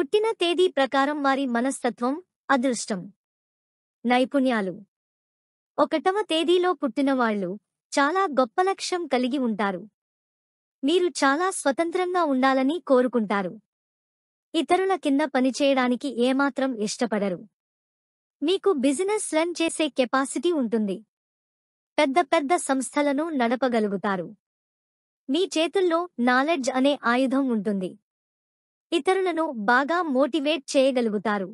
పుట్టిన తేదీ ప్రకారం వారి మనస్తత్వం అదృష్టం నైపుణ్యాలు ఒకటవ తేదీలో పుట్టినవాళ్లు చాలా గొప్ప లక్ష్యం కలిగి ఉంటారు మీరు చాలా స్వతంత్రంగా ఉండాలని కోరుకుంటారు ఇతరుల కింద పనిచేయడానికి ఏమాత్రం ఇష్టపడరు మీకు బిజినెస్ రన్ చేసే కెపాసిటీ ఉంటుంది పెద్ద పెద్ద సంస్థలను నడపగలుగుతారు మీ చేతుల్లో నాలెడ్జ్ అనే ఆయుధం ఉంటుంది ఇతరులను బాగా మోటివేట్ చేయగలుగుతారు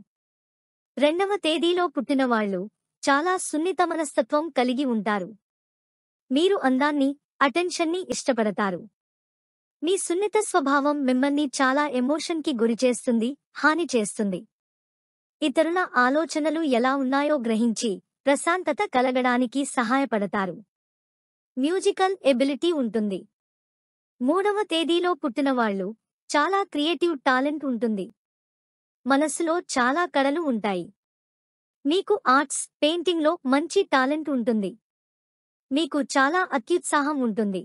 రెండవ తేదీలో పుట్టినవాళ్లు చాలా సున్నిత మనస్తత్వం కలిగి ఉంటారు మీరు అందాన్ని అటెన్షన్ని ఇష్టపడతారు మీ సున్నిత స్వభావం మిమ్మల్ని చాలా ఎమోషన్కి గురిచేస్తుంది హాని చేస్తుంది ఇతరుల ఆలోచనలు ఎలా ఉన్నాయో గ్రహించి ప్రశాంతత కలగడానికి సహాయపడతారు మ్యూజికల్ ఎబిలిటీ ఉంటుంది మూడవ తేదీలో పుట్టినవాళ్లు చాలా క్రియేటివ్ టాలెంట్ ఉంటుంది మనస్సులో చాలా కళలు ఉంటాయి మీకు ఆర్ట్స్ పెయింటింగ్లో మంచి టాలెంట్ ఉంటుంది మీకు చాలా అత్యుత్సాహం ఉంటుంది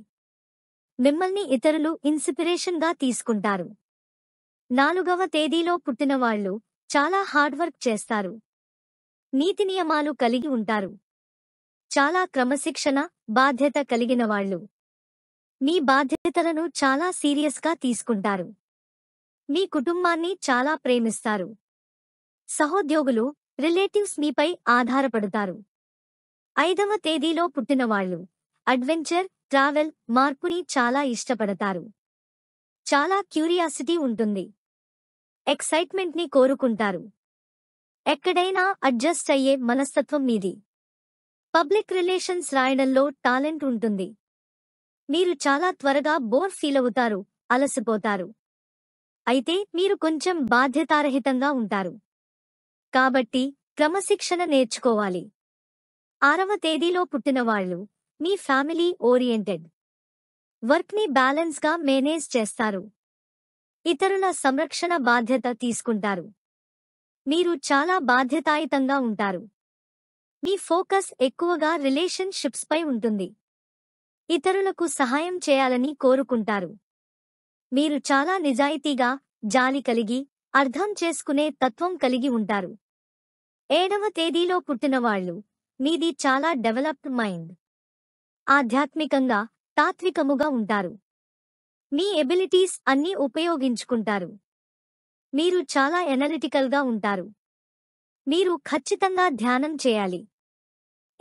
మిమ్మల్ని ఇతరులు ఇన్స్పిరేషన్గా తీసుకుంటారు నాలుగవ తేదీలో పుట్టినవాళ్లు చాలా హార్డ్వర్క్ చేస్తారు నీతి నియమాలు కలిగి ఉంటారు చాలా క్రమశిక్షణ బాధ్యత కలిగిన వాళ్ళు మీ బాధ్యతలను చాలా సీరియస్గా తీసుకుంటారు మీ కుటుంబాన్ని చాలా ప్రేమిస్తారు సహోద్యోగులు రిలేటివ్స్ మీపై ఆధారపడతారు ఐదవ తేదీలో పుట్టినవాళ్లు అడ్వెంచర్ ట్రావెల్ మార్పుని చాలా ఇష్టపడతారు చాలా క్యూరియాసిటీ ఉంటుంది ఎక్సైట్మెంట్ని కోరుకుంటారు ఎక్కడైనా అడ్జస్ట్ అయ్యే మనస్తత్వం మీది పబ్లిక్ రిలేషన్స్ రాయడంలో టాలెంట్ ఉంటుంది మీరు చాలా త్వరగా బోర్ ఫీల్ అవుతారు అలసిపోతారు అయితే మీరు కొంచెం బాధ్యతారహితంగా ఉంటారు కాబట్టి క్రమశిక్షణ నేర్చుకోవాలి ఆరవ తేదీలో పుట్టినవాళ్లు మీ ఫ్యామిలీ ని వర్క్ని బ్యాలెన్స్గా మేనేజ్ చేస్తారు ఇతరుల సంరక్షణ బాధ్యత తీసుకుంటారు మీరు చాలా బాధ్యతాయుతంగా ఉంటారు మీ ఫోకస్ ఎక్కువగా రిలేషన్షిప్స్పై ఉంటుంది ఇతరులకు సహాయం చేయాలని కోరుకుంటారు మీరు చాలా నిజాయితీగా జాలి కలిగి అర్థం చేసుకునే తత్వం కలిగి ఉంటారు ఏడవ తేదీలో పుట్టినవాళ్లు మీది చాలా డెవలప్డ్ మైండ్ ఆధ్యాత్మికంగా తాత్వికముగా ఉంటారు మీ ఎబిలిటీస్ అన్నీ ఉపయోగించుకుంటారు మీరు చాలా ఎనలిటికల్గా ఉంటారు మీరు ఖచ్చితంగా ధ్యానం చేయాలి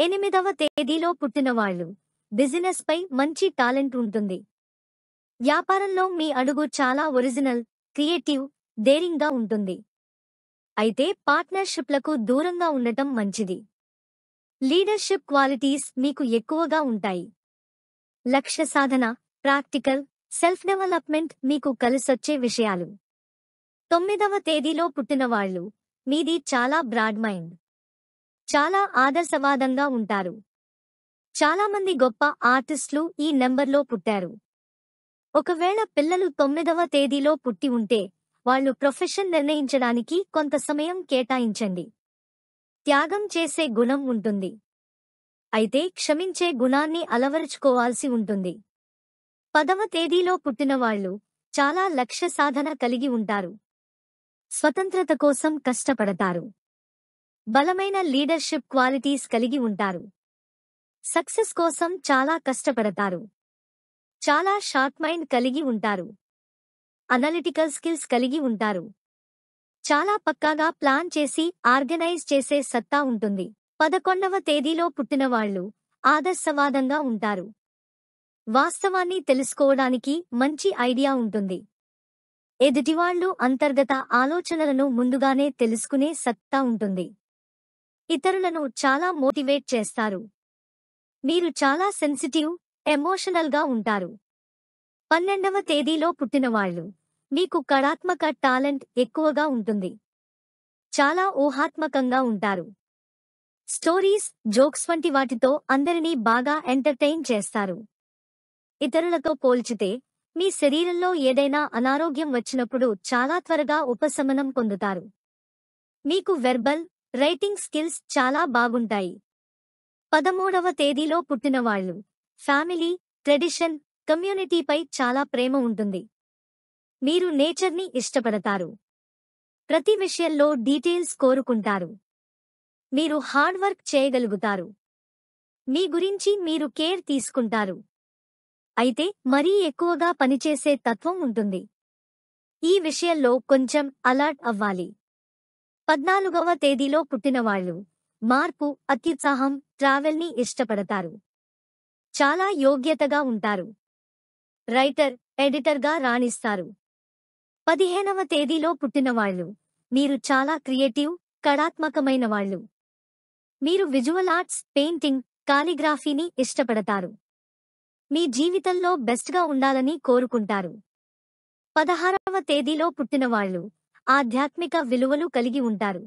ఎనిమిదవ తేదీలో పుట్టినవాళ్లు బిజినెస్ పై మంచి టాలెంట్ ఉంటుంది వ్యాపారంలో మీ అడుగు చాలా ఒరిజినల్ క్రియేటివ్ డేరింగ్గా ఉంటుంది అయితే పార్ట్నర్షిప్లకు దూరంగా ఉండటం మంచిది లీడర్షిప్ క్వాలిటీస్ మీకు ఎక్కువగా ఉంటాయి లక్ష్య సాధన ప్రాక్టికల్ సెల్ఫ్ డెవలప్మెంట్ మీకు కలిసొచ్చే విషయాలు తొమ్మిదవ తేదీలో పుట్టినవాళ్లు మీది చాలా బ్రాడ్ మైండ్ చాలా ఆదర్శవాదంగా ఉంటారు చాలామంది గొప్ప ఆర్టిస్టులు ఈ నెంబర్లో పుట్టారు ఒకవేళ పిల్లలు తొమ్మిదవ తేదీలో పుట్టి ఉంటే వాళ్ళు ప్రొఫెషన్ నిర్ణయించడానికి కొంత సమయం కేటాయించండి త్యాగం చేసే గుణం ఉంటుంది అయితే క్షమించే గుణాన్ని అలవరుచుకోవాల్సి ఉంటుంది పదవ తేదీలో పుట్టినవాళ్లు చాలా లక్ష్య సాధన కలిగి ఉంటారు స్వతంత్రత కోసం కష్టపడతారు బలమైన లీడర్షిప్ క్వాలిటీస్ కలిగి ఉంటారు సక్సెస్ కోసం చాలా కష్టపడతారు చాలా షార్ట్ మైండ్ కలిగి ఉంటారు అనలిటికల్ స్కిల్స్ కలిగి ఉంటారు చాలా పక్కాగా ప్లాన్ చేసి ఆర్గనైజ్ చేసే సత్తా ఉంటుంది పదకొండవ తేదీలో పుట్టినవాళ్లు ఆదర్శవాదంగా ఉంటారు వాస్తవాన్ని తెలుసుకోవడానికి మంచి ఐడియా ఉంటుంది ఎదుటివాళ్లు అంతర్గత ఆలోచనలను ముందుగానే తెలుసుకునే సత్తా ఉంటుంది ఇతరులను చాలా మోటివేట్ చేస్తారు మీరు చాలా సెన్సిటివ్ ఎమోషనల్గా ఉంటారు పన్నెండవ తేదీలో పుట్టినవాళ్లు మీకు కళాత్మక టాలెంట్ ఎక్కువగా ఉంటుంది చాలా ఊహాత్మకంగా ఉంటారు స్టోరీస్ జోక్స్ వంటి వాటితో అందరినీ బాగా ఎంటర్టైన్ చేస్తారు ఇతరులతో పోల్చితే మీ శరీరంలో ఏదైనా అనారోగ్యం వచ్చినప్పుడు చాలా త్వరగా ఉపశమనం పొందుతారు మీకు వెర్బల్ రైటింగ్ స్కిల్స్ చాలా బాగుంటాయి పదమూడవ తేదీలో పుట్టినవాళ్లు ఫ్యామిలీ ట్రెడిషన్ కమ్యూనిటీపై చాలా ప్రేమ ఉంటుంది మీరు నేచర్ని ఇష్టపడతారు ప్రతి విషయంలో డీటెయిల్స్ కోరుకుంటారు మీరు హార్డ్ వర్క్ చేయగలుగుతారు మీ గురించి మీరు కేర్ తీసుకుంటారు అయితే మరీ ఎక్కువగా పనిచేసే తత్వం ఉంటుంది ఈ విషయంలో కొంచెం అలర్ట్ అవ్వాలి పద్నాలుగవ తేదీలో పుట్టినవాళ్లు మార్పు అత్యుత్సాహం ట్రావెల్ ని ఇష్టపడతారు చాలా యోగ్యతగా ఉంటారు రైటర్ ఎడిటర్గా రాణిస్తారు పదిహేనవ తేదీలో పుట్టినవాళ్లు మీరు చాలా క్రియేటివ్ కళాత్మకమైన వాళ్ళు మీరు విజువల్ ఆర్ట్స్ పెయింటింగ్ కాలిగ్రాఫీని ఇష్టపడతారు మీ జీవితంలో బెస్ట్గా ఉండాలని కోరుకుంటారు పదహారవ తేదీలో పుట్టినవాళ్లు ఆధ్యాత్మిక విలువలు కలిగి ఉంటారు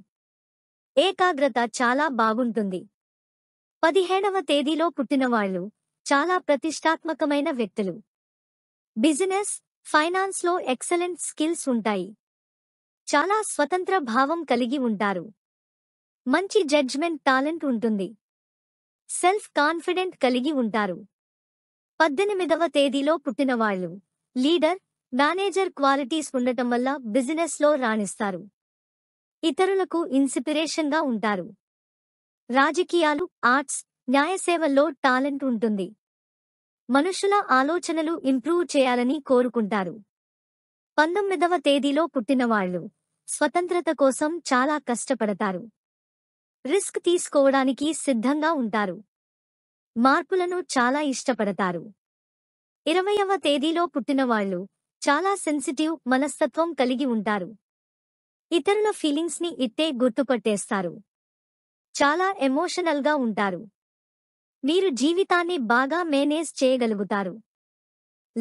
ఏకాగ్రత చాలా బాగుంటుంది పదిహేడవ తేదీలో పుట్టినవాళ్లు చాలా ప్రతిష్టాత్మకమైన వ్యక్తులు బిజినెస్ ఫైనాన్స్లో ఎక్సలెంట్ స్కిల్స్ ఉంటాయి చాలా స్వతంత్ర భావం కలిగి ఉంటారు మంచి జడ్జ్మెంట్ టాలెంట్ ఉంటుంది సెల్ఫ్ కాన్ఫిడెంట్ కలిగి ఉంటారు పద్దెనిమిదవ తేదీలో పుట్టినవాళ్లు లీడర్ మేనేజర్ క్వాలిటీస్ ఉండటం వల్ల బిజినెస్లో రాణిస్తారు ఇతరులకు ఇన్స్పిరేషన్గా ఉంటారు రాజకీయాలు ఆర్ట్స్ న్యాయసేవల్లో టాలెంట్ ఉంటుంది మనుషుల ఆలోచనలు ఇంప్రూవ్ చేయాలని కోరుకుంటారు పంతొమ్మిదవ తేదీలో పుట్టినవాళ్లు స్వతంత్రత కోసం చాలా కష్టపడతారు రిస్క్ తీసుకోవడానికి సిద్ధంగా ఉంటారు మార్పులను చాలా ఇష్టపడతారు ఇరవయవ తేదీలో పుట్టినవాళ్లు చాలా సెన్సిటివ్ మనస్తత్వం కలిగి ఉంటారు ఇతరుల ఫీలింగ్స్ ని ఇట్టే గుర్తుపట్టేస్తారు చాలా ఎమోషనల్గా ఉంటారు మీరు జీవితాన్ని బాగా మేనేజ్ చేయగలుగుతారు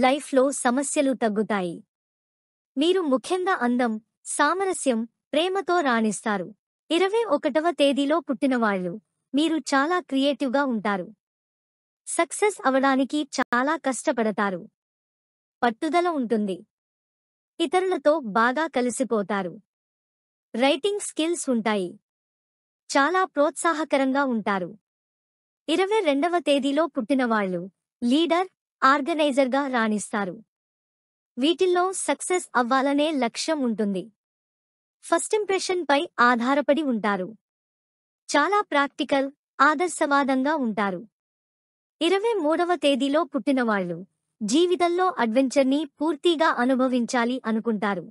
లైఫ్లో సమస్యలు తగ్గుతాయి మీరు ముఖ్యంగా అందం సామరస్యం ప్రేమతో రాణిస్తారు ఇరవై ఒకటవ తేదీలో పుట్టినవాళ్లు మీరు చాలా క్రియేటివ్గా ఉంటారు సక్సెస్ అవడానికి చాలా కష్టపడతారు పట్టుదల ఉంటుంది ఇతరులతో బాగా కలిసిపోతారు రైటింగ్ స్కిల్స్ ఉంటాయి చాలా ప్రోత్సాహకరంగా ఉంటారు ఇరవై రెండవ తేదీలో పుట్టినవాళ్లు లీడర్ ఆర్గనైజర్గా రాణిస్తారు వీటిల్లో సక్సెస్ అవ్వాలనే లక్ష్యం ఉంటుంది ఫస్ట్ ఇంప్రెషన్పై ఆధారపడి ఉంటారు చాలా ప్రాక్టికల్ ఆదర్శవాదంగా ఉంటారు ఇరవై మూడవ తేదీలో పుట్టినవాళ్లు జీవితంలో అడ్వెంచర్ని పూర్తిగా అనుభవించాలి అనుకుంటారు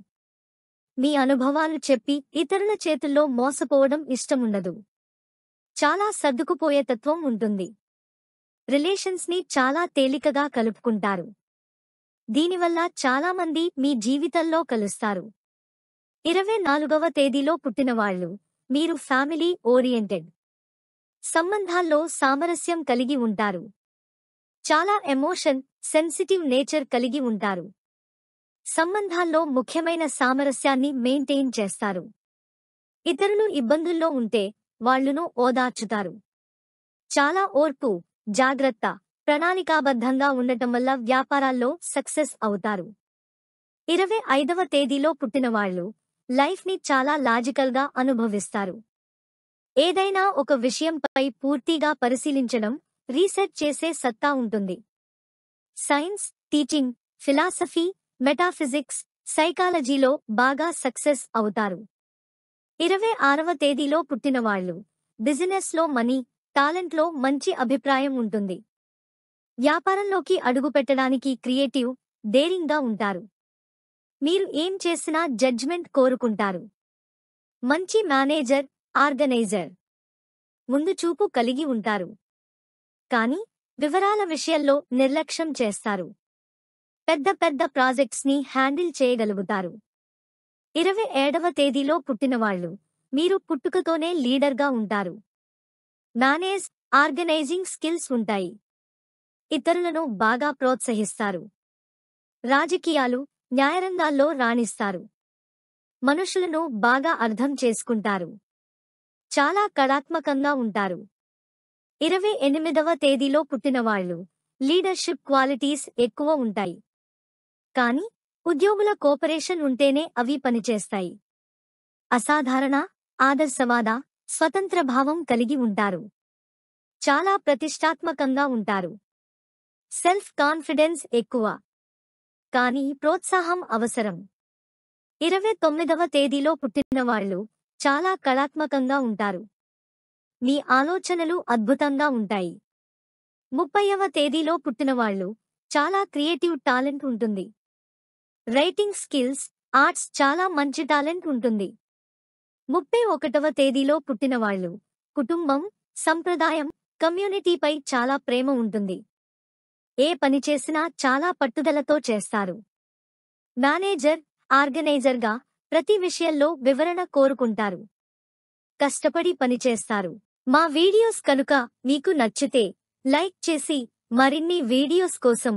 మీ అనుభవాలు చెప్పి ఇతరుల చేతుల్లో మోసపోవడం ఇష్టముండదు చాలా సర్దుకుపోయే తత్వం ఉంటుంది రిలేషన్స్ ని చాలా తేలికగా కలుపుకుంటారు దీనివల్ల చాలామంది మీ జీవితంలో కలుస్తారు ఇరవై నాలుగవ తేదీలో పుట్టినవాళ్లు మీరు ఫ్యామిలీ ఓరియెంటెడ్ సంబంధాల్లో సామరస్యం కలిగి ఉంటారు చాలా ఎమోషన్ సెన్సిటివ్ నేచర్ కలిగి ఉంటారు సంబంధాల్లో ముఖ్యమైన సామరస్యాన్ని మెయింటైన్ చేస్తారు ఇతరులు ఇబ్బందుల్లో ఉంటే వాళ్లును ఓదార్చుతారు చాలా ఓర్పు జాగ్రత్త ప్రణాళికాబద్ధంగా ఉండటం వల్ల వ్యాపారాల్లో సక్సెస్ అవుతారు ఇరవై ఐదవ తేదీలో పుట్టినవాళ్లు లైఫ్ని చాలా లాజికల్గా అనుభవిస్తారు ఏదైనా ఒక విషయంపై పూర్తిగా పరిశీలించడం రీసెర్చ్ చేసే సత్తా ఉంటుంది సైన్స్ టీచింగ్ ఫిలాసఫీ మెటాఫిజిక్స్ సైకాలజీలో బాగా సక్సెస్ అవుతారు ఇరవై ఆరవ తేదీలో పుట్టినవాళ్లు బిజినెస్లో మనీ టాలెంట్లో మంచి అభిప్రాయం ఉంటుంది వ్యాపారంలోకి అడుగుపెట్టడానికి క్రియేటివ్ డేరింగ్గా ఉంటారు మీరు ఏం చేసినా జడ్జ్మెంట్ కోరుకుంటారు మంచి మేనేజర్ ఆర్గనైజర్ ముందు చూపు కలిగి ఉంటారు కాని వివరాల విషయంలో నిర్లక్ష్యం చేస్తారు పెద్ద పెద్ద ప్రాజెక్ట్స్ ని హ్యాండిల్ చేయగలుగుతారు ఇరవై ఏడవ తేదీలో పుట్టినవాళ్లు మీరు పుట్టుకతోనే లీడర్గా ఉంటారు మేనేజ్ ఆర్గనైజింగ్ స్కిల్స్ ఉంటాయి ఇతరులను బాగా ప్రోత్సహిస్తారు రాజకీయాలు న్యాయరంగాల్లో రాణిస్తారు మనుషులను బాగా అర్థం చేసుకుంటారు చాలా కళాత్మకంగా ఉంటారు ఇరవై ఎనిమిదవ తేదీలో పుట్టినవాళ్లు లీడర్షిప్ క్వాలిటీస్ ఎక్కువ ఉంటాయి కానీ ఉద్యోగుల కోపరేషన్ ఉంటేనే అవి పనిచేస్తాయి అసాధారణ ఆదర్శవాద స్వతంత్ర భావం కలిగి ఉంటారు చాలా ప్రతిష్టాత్మకంగా ఉంటారు సెల్ఫ్ కాన్ఫిడెన్స్ ఎక్కువ కానీ ప్రోత్సాహం అవసరం ఇరవై తొమ్మిదవ తేదీలో పుట్టినవాళ్లు చాలా కళాత్మకంగా ఉంటారు మీ ఆలోచనలు అద్భుతంగా ఉంటాయి ముప్పైవ తేదీలో పుట్టినవాళ్లు చాలా క్రియేటివ్ టాలెంట్ ఉంటుంది రైటింగ్ స్కిల్స్ ఆర్ట్స్ చాలా మంచి టాలెంట్ ఉంటుంది ముప్పై ఒకటవ తేదీలో పుట్టినవాళ్లు కుటుంబం సంప్రదాయం కమ్యూనిటీపై చాలా ప్రేమ ఉంటుంది ఏ పని చేసినా చాలా పట్టుదలతో చేస్తారు మేనేజర్ ఆర్గనైజర్గా ప్రతి విషయంలో వివరణ కోరుకుంటారు కష్టపడి పనిచేస్తారు మా వీడియోస్ కనుక మీకు నచ్చితే లైక్ చేసి మరిన్ని వీడియోస్ కోసం